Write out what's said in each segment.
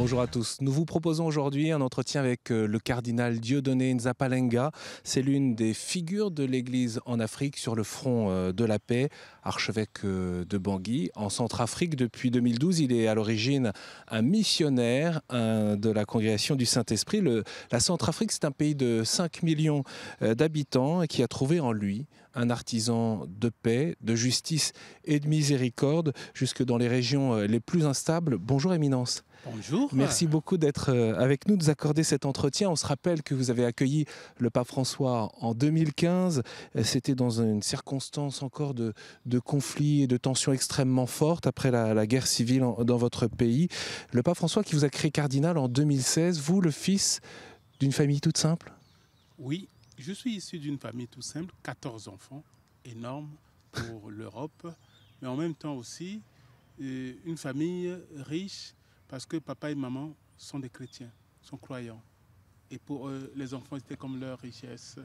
Bonjour à tous. Nous vous proposons aujourd'hui un entretien avec euh, le cardinal Dieudonné Nzapalenga. C'est l'une des figures de l'Église en Afrique sur le front euh, de la paix, archevêque euh, de Bangui. En Centrafrique, depuis 2012, il est à l'origine un missionnaire de la congrégation du Saint-Esprit. La Centrafrique, c'est un pays de 5 millions d'habitants qui a trouvé en lui un artisan de paix, de justice et de miséricorde jusque dans les régions euh, les plus instables. Bonjour Éminence. Bonjour. Merci beaucoup d'être euh, avec nous, de nous accorder cet entretien. On se rappelle que vous avez accueilli le pape François en 2015. Euh, c'était dans une circonstance encore de, conflits et de tensions extrêmement fortes après la, guerre civile dans votre pays. Le pape François qui vous a créé cardinal en 2016, vous le fils d'une famille toute simple Oui, je suis issu d'une famille tout simple, 14 enfants, énorme pour l'Europe, mais en même temps aussi euh, une famille riche parce que papa et maman sont des chrétiens, sont croyants. Et pour eux, les enfants, c'était comme leur richesse.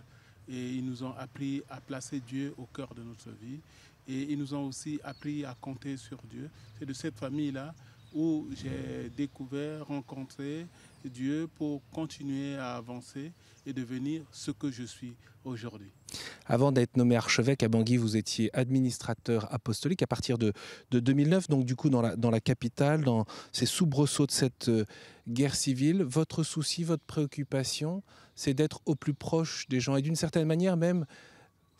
Et ils nous ont appris à placer Dieu au cœur de notre vie. Et ils nous ont aussi appris à compter sur Dieu. C'est de cette famille-là où j'ai découvert, rencontré Dieu pour continuer à avancer et devenir ce que je suis aujourd'hui. Avant d'être nommé archevêque à Bangui, vous étiez administrateur apostolique à partir de, 2009, donc du coup dans la, dans la, capitale, dans ces soubresauts de cette euh, guerre civile. Votre souci, votre préoccupation, c'est d'être au plus proche des gens et d'une certaine manière même,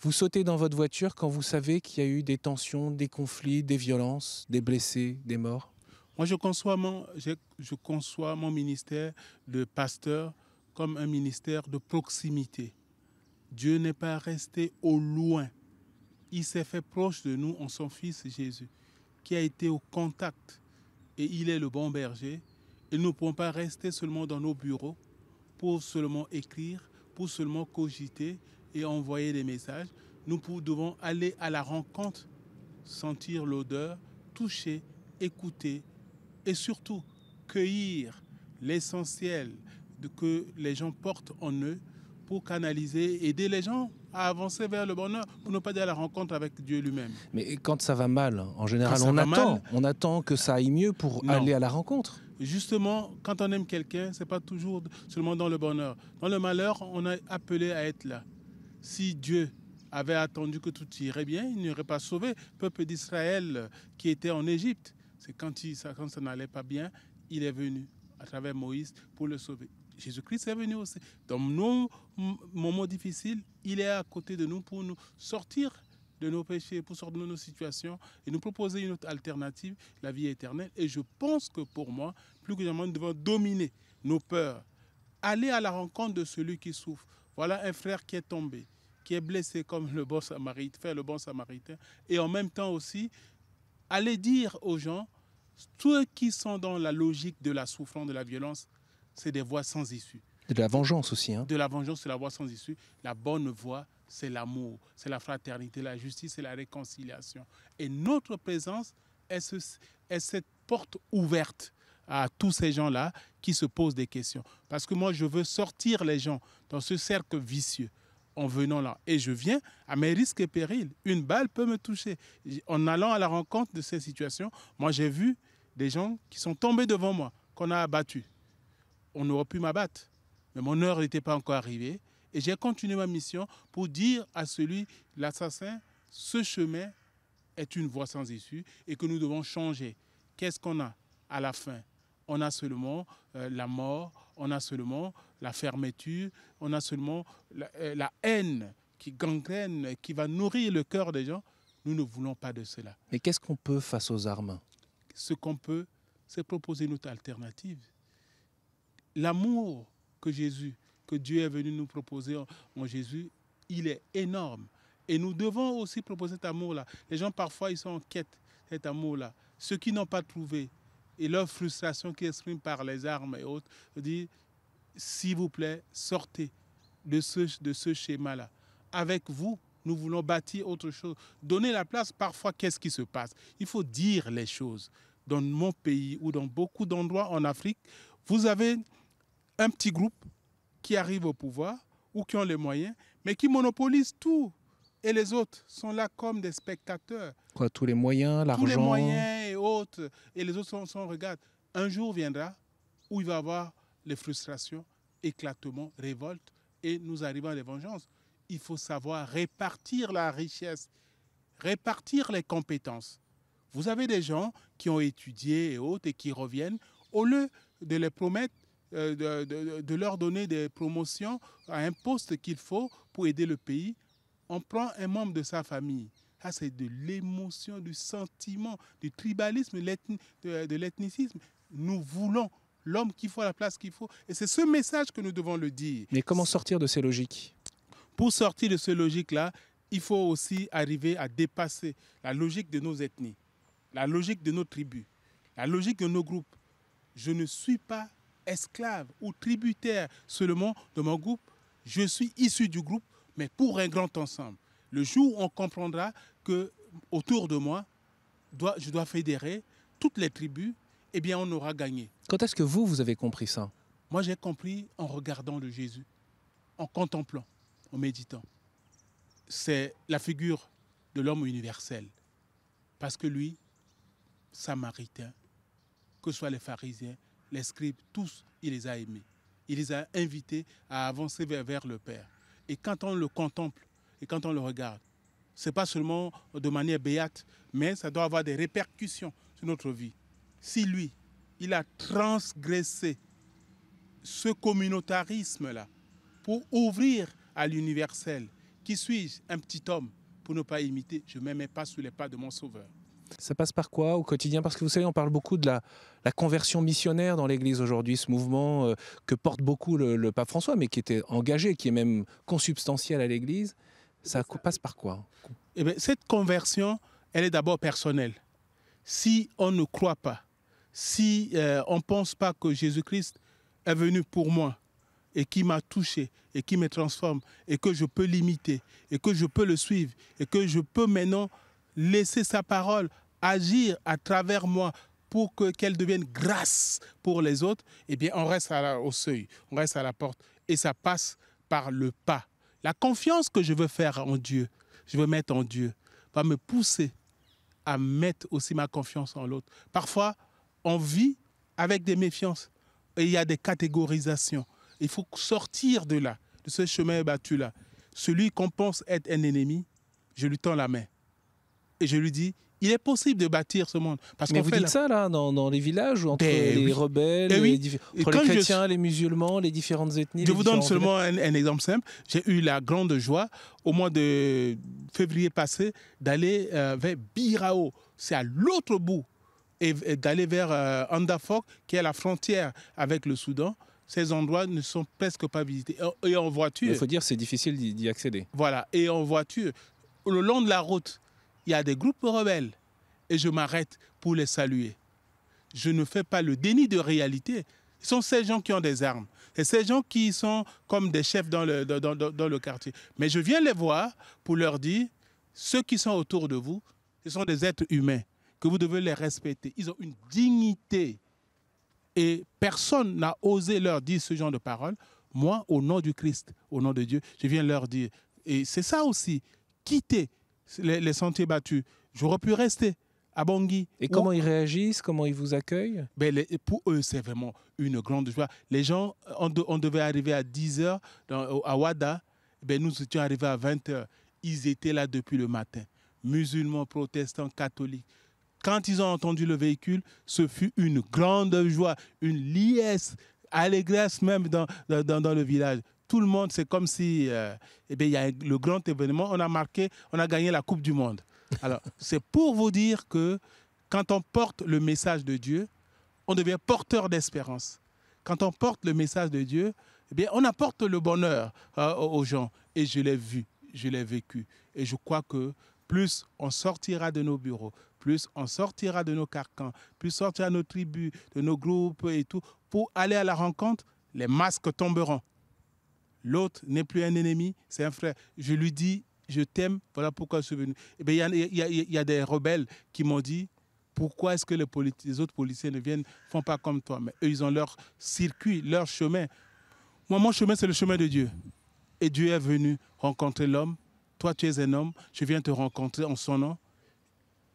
vous sautez dans votre voiture quand vous savez qu'il y a eu des tensions, des conflits, des violences, des blessés, des morts. Moi, je conçois mon, je, je conçois mon ministère de pasteur comme un ministère de proximité. Dieu n'est pas resté au loin. Il s'est fait proche de nous en son Fils Jésus, qui a été au contact. Et il est le bon berger. Et nous ne pouvons pas rester seulement dans nos bureaux pour seulement écrire, pour seulement cogiter et envoyer des messages. Nous devons aller à la rencontre, sentir l'odeur, toucher, écouter et surtout cueillir l'essentiel que les gens portent en eux pour canaliser, aider les gens à avancer vers le bonheur, pour ne pas dire à la rencontre avec Dieu lui-même. Mais quand ça va mal, en général, on attend, on attend que ça aille mieux pour aller à la rencontre. Justement, quand on aime quelqu'un, c'est pas toujours seulement dans le bonheur. Dans le malheur, on est appelé à être là. Si Dieu avait attendu que tout irait bien, il n'aurait pas sauvé le peuple d'Israël qui était en Égypte. C'est quand, quand ça n'allait pas bien, il est venu à travers Moïse pour le sauver. Jésus-Christ est venu aussi. Dans nos moments difficiles, il est à côté de nous pour nous sortir de nos péchés, pour sortir de nos situations et nous proposer une autre alternative, la vie éternelle. Et je pense que pour moi, plus que jamais, nous devons dominer nos peurs, aller à la rencontre de celui qui souffre. Voilà un frère qui est tombé, qui est blessé comme le bon samaritain, le bon samaritain, et en même temps aussi aller dire aux gens, ceux qui sont dans la logique de la souffrance, de la violence, c'est des voies sans issue. De la vengeance aussi. Hein. De la vengeance, c'est la voie sans issue. La bonne voie, c'est l'amour, c'est la fraternité, la justice et la réconciliation. Et notre présence est cette porte ouverte à tous ces gens-là qui se posent des questions. Parce que moi, je veux sortir les gens dans ce cercle vicieux en venant là. Et je viens à mes risques et périls. Une balle peut me toucher. En allant à la rencontre de ces situations, moi, j'ai vu des gens qui sont tombés devant moi, qu'on a abattus on aurait pu m'abattre. Mais mon heure n'était pas encore arrivée. Et j'ai continué ma mission pour dire à celui, l'assassin, ce chemin est une voie sans issue et que nous devons changer. Qu'est-ce qu'on a à la fin On a seulement euh, la mort, on a seulement la fermeture, on a seulement euh, la, haine qui gangrène, qui va nourrir le cœur des gens. Nous ne voulons pas de cela. Mais qu'est-ce qu'on peut face aux armes Ce qu'on peut, c'est proposer notre alternative. L'amour que Jésus, que Dieu est venu nous proposer en Jésus, il est énorme. Et nous devons aussi proposer cet amour-là. Les gens, parfois, ils sont en quête cet amour-là. Ceux qui n'ont pas trouvé et leur frustration qu'ils expriment par les armes et autres, dit s'il vous plaît, sortez de ce, de ce schéma-là. Avec vous, nous voulons bâtir autre chose. Donnez la place, parfois, qu'est-ce qui se passe Il faut dire les choses. Dans mon pays ou dans beaucoup d'endroits en Afrique, vous avez un petit groupe qui arrive au pouvoir ou qui ont les moyens, mais qui monopolise tout. Et les autres sont là comme des spectateurs. Quoi, tous les moyens, l'argent Tous les moyens et autres. Et les autres sont, sont regard. Un jour viendra où il va y avoir les frustrations, éclatements, révoltes, et nous arrivons à des vengeances. Il faut savoir répartir la richesse, répartir les compétences. Vous avez des gens qui ont étudié et autres et qui reviennent. Au lieu de les promettre euh, de, leur donner des promotions à un poste qu'il faut pour aider le pays, on prend un membre de sa famille. Ah, c'est de l'émotion, du sentiment, du tribalisme, de, de l'ethnicisme. Nous voulons l'homme qu'il faut, la place qu'il faut. Et c'est ce message que nous devons le dire. Mais comment sortir de ces logiques Pour sortir de ces logiques-là, il faut aussi arriver à dépasser la logique de nos ethnies, la logique de nos tribus, la logique de nos groupes. Je ne suis pas esclave ou tributaire seulement de mon groupe. Je suis issu du groupe, mais pour un grand ensemble. Le jour où on comprendra que autour de moi, je dois fédérer toutes les tribus, eh bien, on aura gagné. Quand est-ce que vous, vous avez compris ça Moi, j'ai compris en regardant le Jésus, en contemplant, en méditant. C'est la figure de l'homme universel. Parce que lui, samaritain, que ce soit les pharisiens, les scribes, tous, il les a aimés. Il les a invités à avancer vers, le Père. Et quand on le contemple et quand on le regarde, ce n'est pas seulement de manière béate, mais ça doit avoir des répercussions sur notre vie. Si lui, il a transgressé ce communautarisme-là pour ouvrir à l'universel, qui suis-je, un petit homme, pour ne pas imiter, je ne pas sous les pas de mon Sauveur. Ça passe par quoi au quotidien Parce que vous savez, on parle beaucoup de la, conversion missionnaire dans l'Église aujourd'hui, ce mouvement euh, que porte beaucoup le, pape François, mais qui était engagé, qui est même consubstantiel à l'Église. Ça passe par quoi eh Cette conversion, elle est d'abord personnelle. Si on ne croit pas, si euh, on ne pense pas que Jésus-Christ est venu pour moi, et qui m'a touché et qui me transforme et que je peux l'imiter et que je peux le suivre et que je peux maintenant laisser sa parole agir à travers moi pour qu'elle devienne grâce pour les autres, eh bien, on reste à au seuil, on reste à la porte et ça passe par le pas. La confiance que je veux faire en Dieu, je veux mettre en Dieu, va me pousser à mettre aussi ma confiance en l'autre. Parfois, on vit avec des méfiances et il y a des catégorisations. Il faut sortir de là, de ce chemin battu-là. Celui qu'on pense être un ennemi, je lui tends la main. Et je lui dis, il est possible de bâtir ce monde. Parce Mais vous fait dites ça là, dans, les villages, entre les rebelles, les, chrétiens, les musulmans, les différentes ethnies Je vous donne seulement un, exemple simple. J'ai eu la grande joie, au mois de février passé, d'aller euh, vers Birao. C'est à l'autre bout. Et, d'aller vers euh, Andafok, qui est la frontière avec le Soudan ces endroits ne sont presque pas visités. Et en voiture. Il faut dire c'est difficile d'y accéder. Voilà, et en voiture, le long de la route, il y a des groupes rebelles et je m'arrête pour les saluer. Je ne fais pas le déni de réalité. Ce sont ces gens qui ont des armes. et ces gens qui sont comme des chefs dans le, dans le quartier. Mais je viens les voir pour leur dire, ceux qui sont autour de vous, ce sont des êtres humains, que vous devez les respecter. Ils ont une dignité. Et personne n'a osé leur dire ce genre de paroles. Moi, au nom du Christ, au nom de Dieu, je viens leur dire. Et c'est ça aussi, quitter les, sentiers battus. J'aurais pu rester à Bangui. Et comment ils réagissent Comment ils vous accueillent ben Pour eux, c'est vraiment une grande joie. Les gens, on, devait arriver à 10h à Ouada, Ben nous étions arrivés à 20h. Ils étaient là depuis le matin. Musulmans, protestants, catholiques. Quand ils ont entendu le véhicule, ce fut une grande joie, une liesse, allégresse même dans, dans, dans le village tout le monde, c'est comme si euh, eh il y a le grand événement, on a marqué, on a gagné la Coupe du Monde. Alors, c'est pour vous dire que quand on porte le message de Dieu, on devient porteur d'espérance. Quand on porte le message de Dieu, eh on apporte le bonheur euh, aux gens. Et je l'ai vu, je l'ai vécu. Et je crois que plus on sortira de nos bureaux, plus on sortira de nos carcans, plus sortira de nos tribus, de nos groupes et tout, pour aller à la rencontre, les masques tomberont. L'autre n'est plus un ennemi, c'est un frère. Je lui dis, je t'aime, voilà pourquoi je suis venu. Eh il y, a des rebelles qui m'ont dit, pourquoi est-ce que les, autres policiers ne viennent, font pas comme toi Mais eux, ils ont leur circuit, leur chemin. Moi, mon chemin, c'est le chemin de Dieu. Et Dieu est venu rencontrer l'homme. Toi, tu es un homme, je viens te rencontrer en son nom.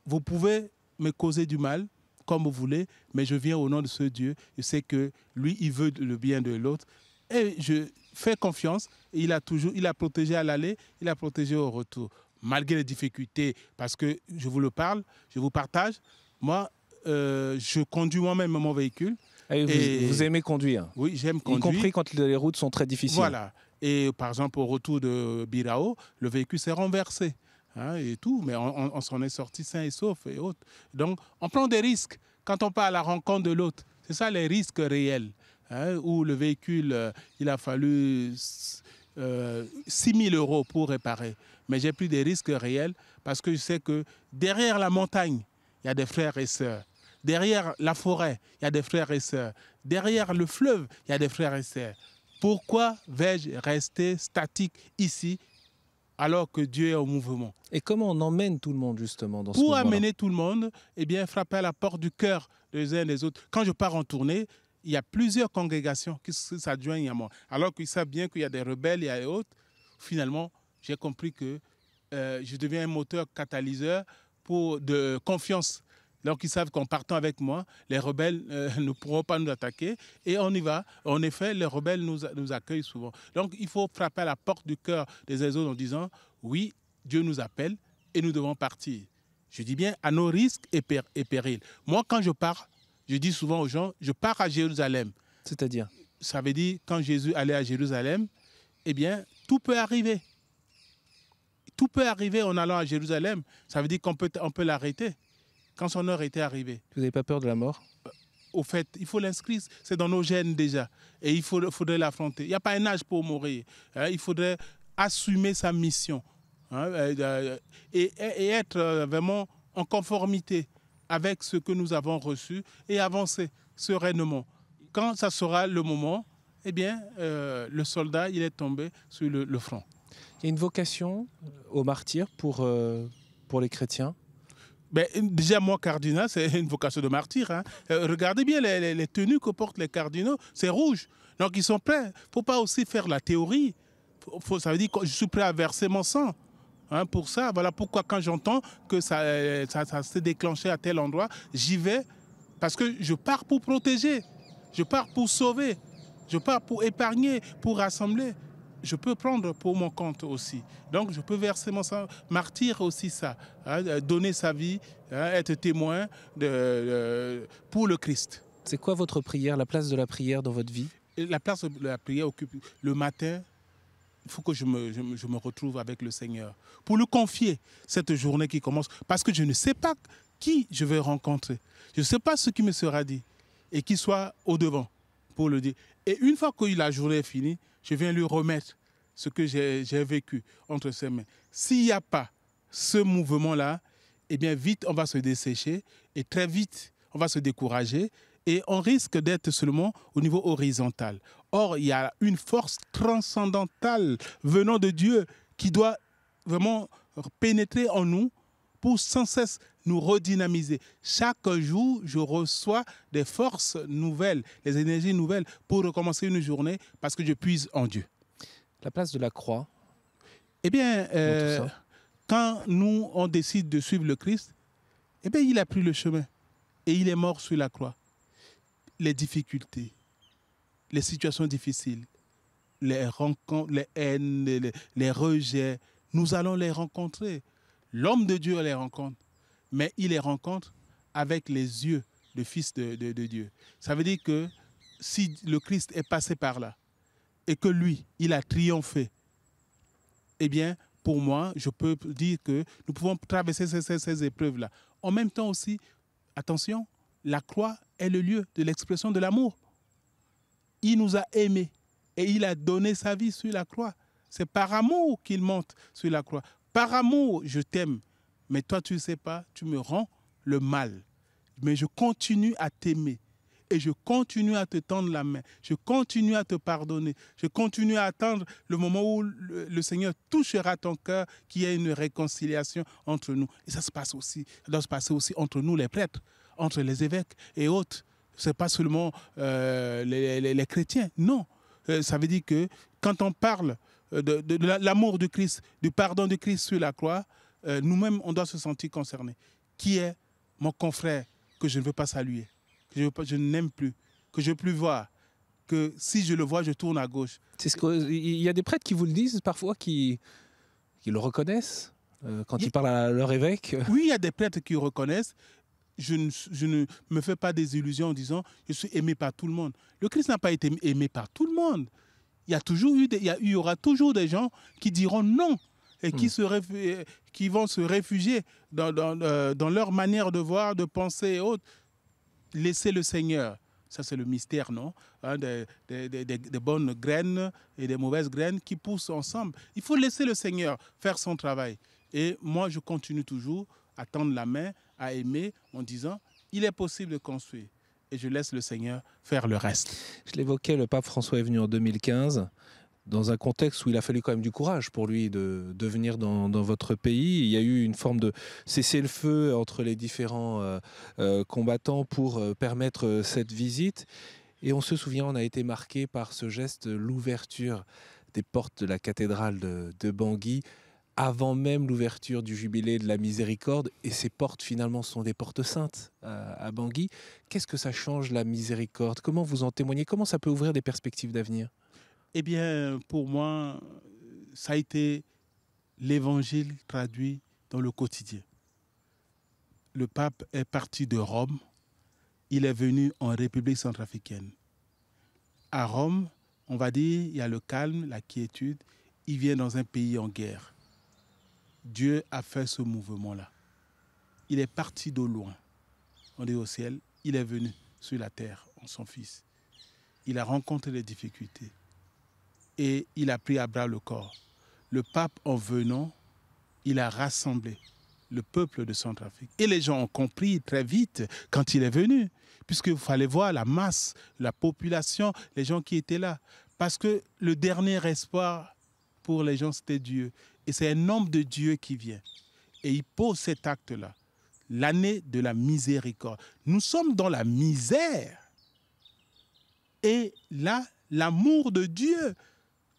Vous pouvez me causer du mal comme vous voulez, mais je viens au nom de ce Dieu. Je sais que lui, il veut le bien de l'autre. Et je, fait confiance il a toujours, il a protégé à l'aller, il a protégé au retour. Malgré les difficultés, parce que je vous le parle, je vous partage, moi, euh, je conduis moi-même mon véhicule. Ah et vous, aimez conduire Oui, j'aime conduire. Y compris quand les routes sont très difficiles. Voilà. Et par exemple, au retour de Birao, le véhicule s'est renversé. Hein, et tout, mais on, s'en est sorti sain et sauf et autres. Donc, on prend des risques quand on part à la rencontre de l'autre. C'est ça les risques réels. Hein, où le véhicule, euh, il a fallu 6 000 euh, euros pour réparer. Mais j'ai pris des risques réels parce que je sais que derrière la montagne, il y a des frères et sœurs. Derrière la forêt, il y a des frères et sœurs. Derrière le fleuve, il y a des frères et sœurs. Pourquoi vais-je rester statique ici alors que Dieu est en mouvement Et comment on emmène tout le monde justement dans ce Pour amener tout le monde, eh bien, frapper à la porte du cœur des uns et des autres. Quand je pars en tournée, il y a plusieurs congrégations qui s'adjoignent à moi. Alors qu'ils savent bien qu'il y a des rebelles, et autres. Finalement, j'ai compris que euh, je deviens un moteur catalyseur pour, de confiance. Donc ils savent qu'en partant avec moi, les rebelles euh, ne pourront pas nous attaquer. Et on y va. En effet, les rebelles nous, nous accueillent souvent. Donc il faut frapper à la porte du cœur des autres en disant, oui, Dieu nous appelle et nous devons partir. Je dis bien à nos risques et, périls. Moi, quand je pars, je dis souvent aux gens, je pars à Jérusalem. C'est-à-dire Ça veut dire, quand Jésus allait à Jérusalem, eh bien, tout peut arriver. Tout peut arriver en allant à Jérusalem. Ça veut dire qu'on peut, on peut l'arrêter quand son heure était arrivée. Vous n'avez pas peur de la mort euh, Au fait, il faut l'inscrire. C'est dans nos gènes déjà. Et il faut, faudrait l'affronter. Il n'y a pas un âge pour mourir. Hein. Il faudrait assumer sa mission hein, euh, euh, et, être vraiment en conformité avec ce que nous avons reçu et avancer sereinement. Quand ça sera le moment, eh bien, euh, le soldat, il est tombé sur le, front. Il y a une vocation euh, au martyrs pour, euh, pour les chrétiens ben, déjà, moi, cardinal, c'est une vocation de martyr. Hein. regardez bien les, tenues que portent les cardinaux, c'est rouge. Donc, ils sont prêts. Il ne faut pas aussi faire la théorie. Faut, ça veut dire que je suis prêt à verser mon sang. Hein, pour ça. Voilà pourquoi quand j'entends que euh, ça, ça, s'est déclenché à tel endroit, j'y vais parce que je pars pour protéger, je pars pour sauver, je pars pour épargner, pour rassembler je peux prendre pour mon compte aussi. Donc je peux verser mon sang, martyr aussi ça, hein, euh, donner sa vie, hein, être témoin euh, pour le Christ. C'est quoi votre prière, la place de la prière dans votre vie La place de la prière occupe le matin, il faut que je me, retrouve avec le Seigneur pour lui confier cette journée qui commence. Parce que je ne sais pas qui je vais rencontrer. Je ne sais pas ce qui me sera dit et qui soit au devant pour le dire. Et une fois que la journée est finie, je viens lui remettre ce que j'ai vécu entre ses mains. S'il n'y a pas ce mouvement-là, eh bien vite, on va se dessécher et très vite, on va se décourager et on risque d'être seulement au niveau horizontal. Or, il y a une force transcendantale venant de Dieu qui doit vraiment pénétrer en nous pour sans cesse nous redynamiser. Chaque jour, je reçois des forces nouvelles, des énergies nouvelles pour recommencer une journée parce que je puise en Dieu. La place de la croix Eh bien, euh, quand nous, on décide de suivre le Christ, eh bien, il a pris le chemin et il est mort sur la croix. Les difficultés, les situations difficiles, les rencontres, les haines, les, rejets, nous allons les rencontrer. L'homme de Dieu les rencontre, mais il les rencontre avec les yeux du Fils de, Dieu. Ça veut dire que si le Christ est passé par là et que lui, il a triomphé, eh bien, pour moi, je peux dire que nous pouvons traverser ces épreuves-là. En même temps aussi, attention, la croix est le lieu de l'expression de l'amour il nous a aimés et il a donné sa vie sur la croix. C'est par amour qu'il monte sur la croix. Par amour, je t'aime, mais toi tu ne sais pas, tu me rends le mal. Mais je continue à t'aimer et je continue à te tendre la main. Je continue à te pardonner. Je continue à attendre le moment où le Seigneur touchera ton cœur, qu'il y ait une réconciliation entre nous. Et ça se passe aussi. Ça doit se passer aussi entre nous, les prêtres, entre les évêques et autres c'est pas seulement euh, les, chrétiens. Non, euh, ça veut dire que quand on parle euh, de, l'amour de Christ, du pardon de Christ sur la croix, nous-mêmes, on doit se sentir concernés. Qui est mon confrère que je ne veux pas saluer, que je, je n'aime plus, que je ne veux plus voir, que si je le vois, je tourne à gauche. C'est que il y a des prêtres qui vous le disent parfois, qui, le reconnaissent quand ils parlent à leur évêque. Oui, il y a des prêtres qui le reconnaissent je ne, me fais pas des illusions en disant je suis aimé par tout le monde. Le Christ n'a pas été aimé par tout le monde. Il y, a toujours eu il, y aura toujours des gens qui diront non et qui, hmm. qui vont se réfugier euh, dans, leur manière de voir, de penser et autres. Laissez le Seigneur. Ça, c'est le mystère, non hein, des, des, bonnes graines et des mauvaises graines qui poussent ensemble. Il faut laisser le Seigneur faire son travail. Et moi, je continue toujours à tendre la main, à aimer, en disant, il est possible de construire. Et je laisse le Seigneur faire le reste. Je l'évoquais, le pape François est venu en 2015 dans un contexte où il a fallu quand même du courage pour lui de, venir dans, votre pays. Il y a eu une forme de cessez-le-feu entre les différents euh, euh, combattants pour euh, permettre cette visite. Et on se souvient, on a été marqué par ce geste, l'ouverture des portes de la cathédrale de, de Bangui avant même l'ouverture du jubilé de la miséricorde, et ces portes finalement sont des portes saintes euh, à, Bangui. Qu'est-ce que ça change la miséricorde Comment vous en témoignez Comment ça peut ouvrir des perspectives d'avenir Eh bien, pour moi, ça a été l'évangile traduit dans le quotidien. Le pape est parti de Rome, il est venu en République centrafricaine. À Rome, on va dire, il y a le calme, la quiétude, il vient dans un pays en guerre. Dieu a fait ce mouvement-là. Il est parti de loin. On est au ciel, il est venu sur la terre en son Fils. Il a rencontré les difficultés et il a pris à bras le corps. Le pape, en venant, il a rassemblé le peuple de Centrafrique. Et les gens ont compris très vite quand il est venu, puisque vous fallait voir la masse, la population, les gens qui étaient là. Parce que le dernier espoir pour les gens, c'était Dieu. Et c'est un homme de Dieu qui vient. Et il pose cet acte-là. L'année de la miséricorde. Nous sommes dans la misère. Et là, l'amour de Dieu,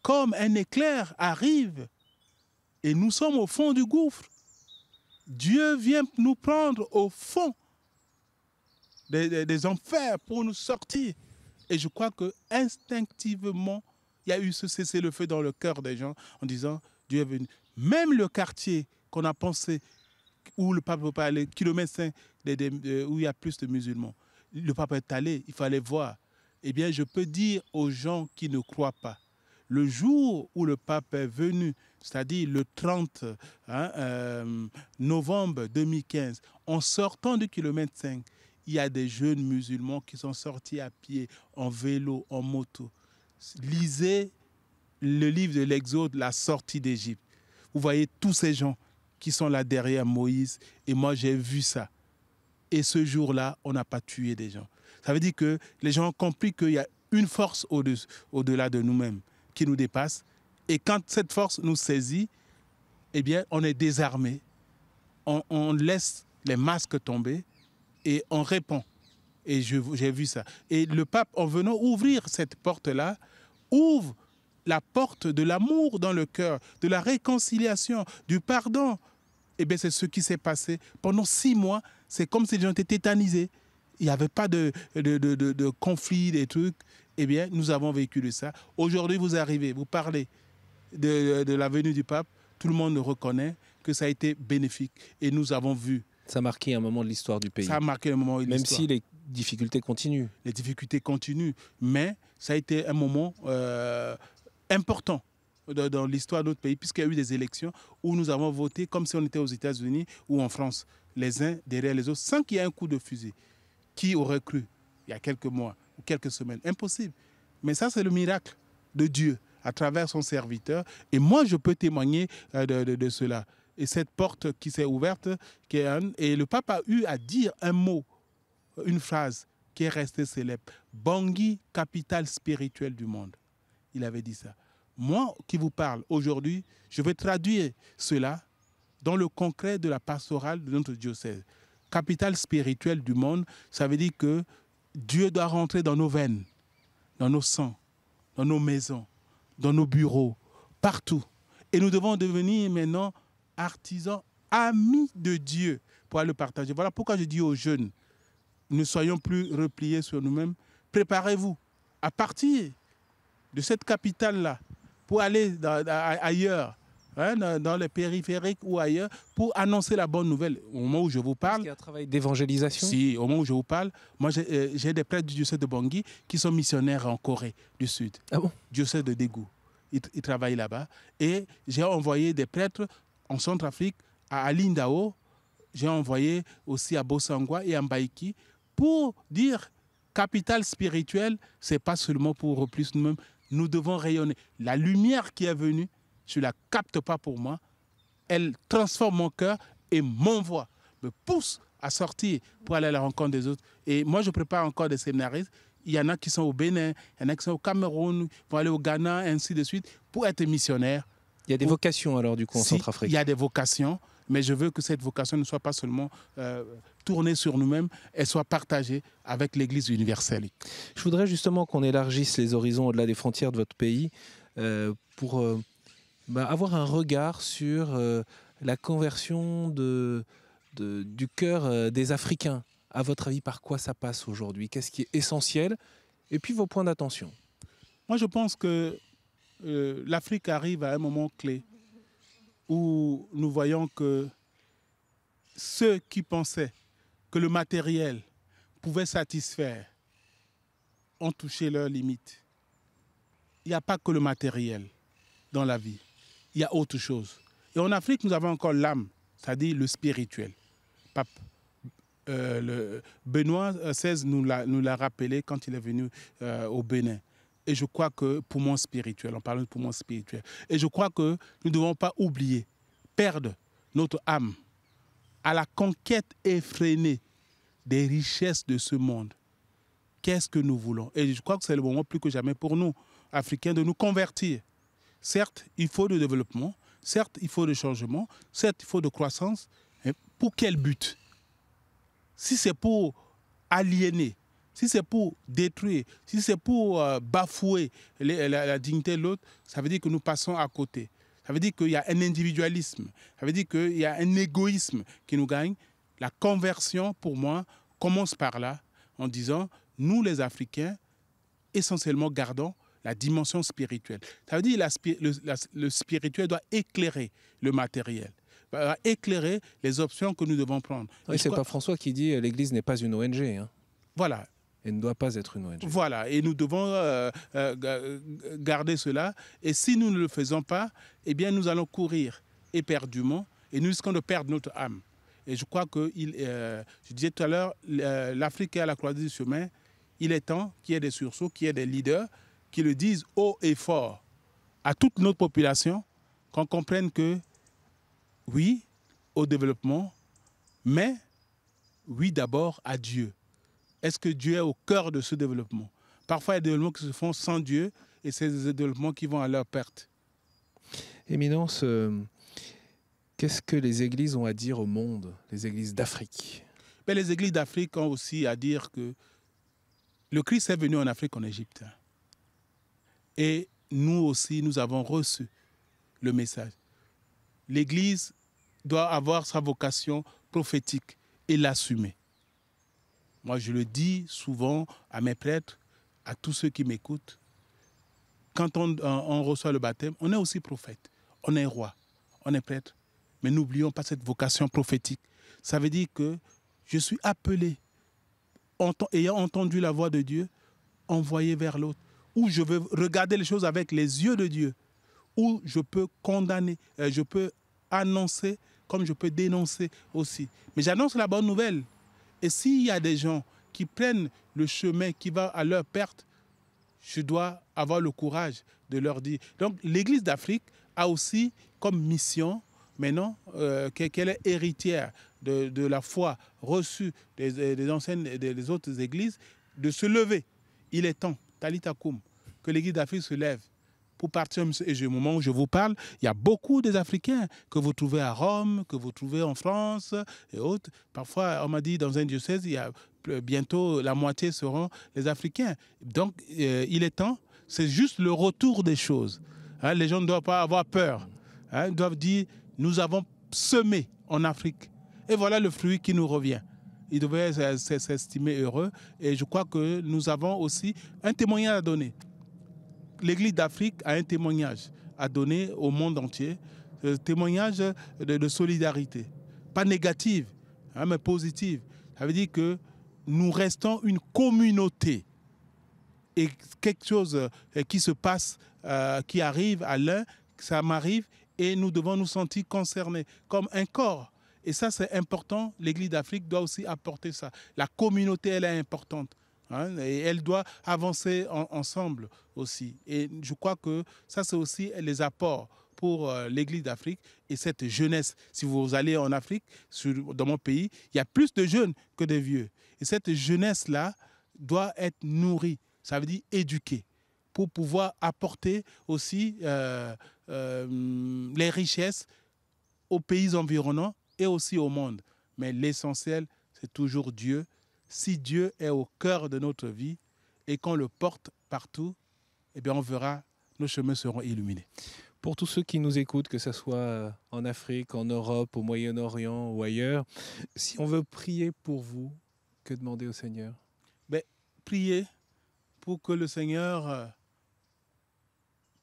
comme un éclair, arrive. Et nous sommes au fond du gouffre. Dieu vient nous prendre au fond des, enfers pour nous sortir. Et je crois que instinctivement, il y a eu ce cessez-le-feu dans le cœur des gens en disant Dieu est venu. Même le quartier qu'on a pensé où le pape peut pas aller, kilomètre 5, euh, où il y a plus de musulmans, le pape est allé, il fallait voir. Eh bien, je peux dire aux gens qui ne croient pas, le jour où le pape est venu, c'est-à-dire le 30 hein, euh, novembre 2015, en sortant du kilomètre 5, il y a des jeunes musulmans qui sont sortis à pied, en vélo, en moto. Lisez le livre de l'Exode, La sortie d'Égypte. Vous voyez tous ces gens qui sont là derrière Moïse. Et moi, j'ai vu ça. Et ce jour-là, on n'a pas tué des gens. Ça veut dire que les gens ont compris qu'il y a une force au-delà de nous-mêmes qui nous dépasse. Et quand cette force nous saisit, eh bien, on est désarmé. On, on laisse les masques tomber et on répond. Et j'ai vu ça. Et le pape, en venant ouvrir cette porte-là, ouvre la porte de l'amour dans le cœur, de la réconciliation, du pardon. Eh bien, c'est ce qui s'est passé. Pendant six mois, c'est comme si les gens étaient tétanisés. Il n'y avait pas de, de, conflit, des trucs. Eh bien, nous avons vécu de ça. Aujourd'hui, vous arrivez, vous parlez de, la venue du pape. Tout le monde reconnaît que ça a été bénéfique. Et nous avons vu. Ça a marqué un moment de l'histoire du pays. Ça a marqué un moment de l'histoire. Même si les difficultés continuent. Les difficultés continuent. Mais ça a été un moment euh, important dans, l'histoire de notre pays, puisqu'il y a eu des élections où nous avons voté comme si on était aux États-Unis ou en France, les uns derrière les autres, sans qu'il y ait un coup de fusil. Qui aurait cru, il y a quelques mois ou quelques semaines Impossible. Mais ça, c'est le miracle de Dieu à travers son serviteur. Et moi, je peux témoigner euh, de, cela. Et cette porte qui s'est ouverte, et le pape a eu à dire un mot, une phrase qui est restée célèbre. Bangui, capitale spirituelle du monde. Il avait dit ça moi qui vous parle aujourd'hui, je vais traduire cela dans le concret de la pastorale de notre diocèse. Capitale spirituelle du monde, ça veut dire que Dieu doit rentrer dans nos veines, dans nos sangs, dans nos maisons, dans nos bureaux, partout. Et nous devons devenir maintenant artisans, amis de Dieu pour aller le partager. Voilà pourquoi je dis aux jeunes, ne soyons plus repliés sur nous-mêmes. Préparez-vous à partir de cette capitale-là, pour aller ailleurs. Hein, dans, les périphériques ou ailleurs, pour annoncer la bonne nouvelle. Au moment où je vous parle. un travail d'évangélisation Si, au moment où je vous parle, moi euh, j'ai des prêtres du diocèse de Bangui qui sont missionnaires en Corée du Sud. Ah bon Diocèse de Dégout. Ils, travaillent là-bas. Et j'ai envoyé des prêtres en Centrafrique, à Alindao, j'ai envoyé aussi à Bosangwa et à Mbaiki pour dire capitale spirituelle, c'est pas seulement pour plus nous-mêmes, nous devons rayonner. La lumière qui est venue, je ne la capte pas pour moi. Elle transforme mon cœur et m'envoie, me pousse à sortir pour aller à la rencontre des autres. Et moi, je prépare encore des séminaristes. Il y en a qui sont au Bénin, il y en a qui sont au Cameroun, vont aller au Ghana, ainsi de suite, pour être missionnaires. Il y a des vocations alors du coup en Centrafrique. Il y a des vocations, mais je veux que cette vocation ne soit pas seulement euh, tourner sur nous-mêmes, elle soit partagée avec l'Église universelle. Je voudrais justement qu'on élargisse les horizons au-delà des frontières de votre pays euh, pour euh, bah, avoir un regard sur euh, la conversion de, du cœur des Africains. À votre avis, par quoi ça passe aujourd'hui Qu'est-ce qui est essentiel Et puis vos points d'attention. Moi, je pense que l'Afrique arrive à un moment clé où nous voyons que ceux qui pensaient que le matériel pouvait satisfaire ont touché leurs limites. Il n'y a pas que le matériel dans la vie, il y a autre chose. Et en Afrique, nous avons encore l'âme, c'est-à-dire le spirituel. Pape euh, Benoît XVI euh, nous l'a rappelé quand il est venu euh, au Bénin. Et je crois que, pour spirituel, en parlant de pour mon spirituel, et je crois que nous ne devons pas oublier, perdre notre âme à la conquête effrénée des richesses de ce monde. Qu'est-ce que nous voulons Et je crois que c'est le moment plus que jamais pour nous, Africains, de nous convertir. Certes, il faut du développement, certes, il faut du changement, certes, il faut de croissance, mais pour quel but Si c'est pour aliéner, si c'est pour détruire, si c'est pour euh, bafouer la, la dignité de l'autre, ça veut dire que nous passons à côté. Ça veut dire qu'il y a un individualisme, ça veut dire qu'il y a un égoïsme qui nous gagne. La conversion, pour moi, commence par là, en disant, nous les Africains, essentiellement gardons la dimension spirituelle. Ça veut dire que le, spirituel doit éclairer le matériel éclairer les options que nous devons prendre. Oui, c'est pas François qui dit euh, l'Église n'est pas une ONG. Hein. Voilà, et ne doit pas être une Voilà, et nous devons euh, euh, garder cela. Et si nous ne le faisons pas, eh bien, nous allons courir éperdument et nous risquons de perdre notre âme. Et je crois que, euh, je disais tout à l'heure, l'Afrique est à la croix du chemin. Il est temps qu'il y ait des sursauts, qu'il y ait des leaders qui le disent haut et fort à toute notre population, qu'on comprenne que, oui, au développement, mais oui d'abord à Dieu. Est-ce que Dieu est au cœur de ce développement Parfois, il y a des développements qui se font sans Dieu et c'est des développements qui vont à leur perte. Éminence, euh, qu'est-ce que les églises ont à dire au monde, les églises d'Afrique ben, Les églises d'Afrique ont aussi à dire que le Christ est venu en Afrique, en Égypte. Et nous aussi, nous avons reçu le message. L'Église doit avoir sa vocation prophétique et l'assumer. Moi, je le dis souvent à mes prêtres, à tous ceux qui m'écoutent. Quand on, reçoit le baptême, on est aussi prophète, on est roi, on est prêtre. Mais n'oublions pas cette vocation prophétique. Ça veut dire que je suis appelé, ayant entendu la voix de Dieu, envoyé vers l'autre, où je veux regarder les choses avec les yeux de Dieu, où je peux condamner, euh, je peux annoncer comme je peux dénoncer aussi. Mais j'annonce la bonne nouvelle. Et s'il y a des gens qui prennent le chemin qui va à leur perte, je dois avoir le courage de leur dire. Donc l'Église d'Afrique a aussi comme mission, maintenant, euh, qu'elle est héritière de, la foi reçue des, des anciennes des autres églises, de se lever. Il est temps, Talitakum, que l'Église d'Afrique se lève pour partir et au moment où je vous parle, il y a beaucoup des Africains que vous trouvez à Rome, que vous trouvez en France et autres. Parfois, on m'a dit dans un diocèse, il y a bientôt la moitié seront les Africains. Donc, euh, il est temps. C'est juste le retour des choses. Hein, les gens ne doivent pas avoir peur. Hein, ils doivent dire, nous avons semé en Afrique. Et voilà le fruit qui nous revient. Ils devraient s'estimer heureux. Et je crois que nous avons aussi un témoignage à donner l'Église d'Afrique a un témoignage à donner au monde entier, un témoignage de, solidarité. Pas négative, hein, mais positive. Ça veut dire que nous restons une communauté. Et quelque chose euh, qui se passe, euh, qui arrive à l'un, ça m'arrive, et nous devons nous sentir concernés comme un corps. Et ça, c'est important. L'Église d'Afrique doit aussi apporter ça. La communauté, elle est importante. Hein, et elle doit avancer ensemble aussi. Et je crois que ça, c'est aussi les apports pour euh, l'Église d'Afrique et cette jeunesse. Si vous allez en Afrique, dans mon pays, il y a plus de jeunes que de vieux. Et cette jeunesse-là doit être nourrie, ça veut dire éduquée, pour pouvoir apporter aussi euh, euh, les richesses aux pays environnants et aussi au monde. Mais l'essentiel, c'est toujours Dieu, si Dieu est au cœur de notre vie et qu'on le porte partout, eh bien on verra, nos chemins seront illuminés. Pour tous ceux qui nous écoutent, que ce soit euh, en Afrique, en Europe, au Moyen-Orient ou ailleurs, si on veut prier pour vous, que demander au Seigneur ben, Prier pour que le Seigneur euh,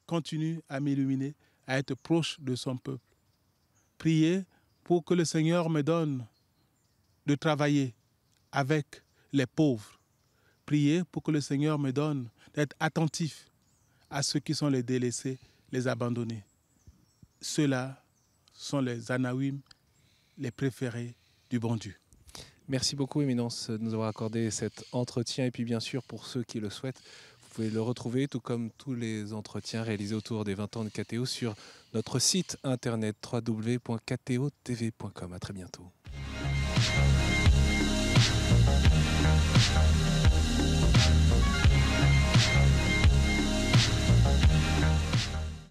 continue à m'illuminer, à être proche de son peuple. Prier pour que le Seigneur me donne de travailler, avec les pauvres. Priez pour que le Seigneur me donne d'être attentif à ceux qui sont les délaissés, les abandonnés. Ceux-là sont les anawim, les préférés du bon Dieu. Merci beaucoup, Éminence, de nous avoir accordé cet entretien. Et puis, bien sûr, pour ceux qui le souhaitent, vous pouvez le retrouver, tout comme tous les entretiens réalisés autour des 20 ans de KTO, sur notre site internet www.ktotv.com. À très bientôt. Thank you.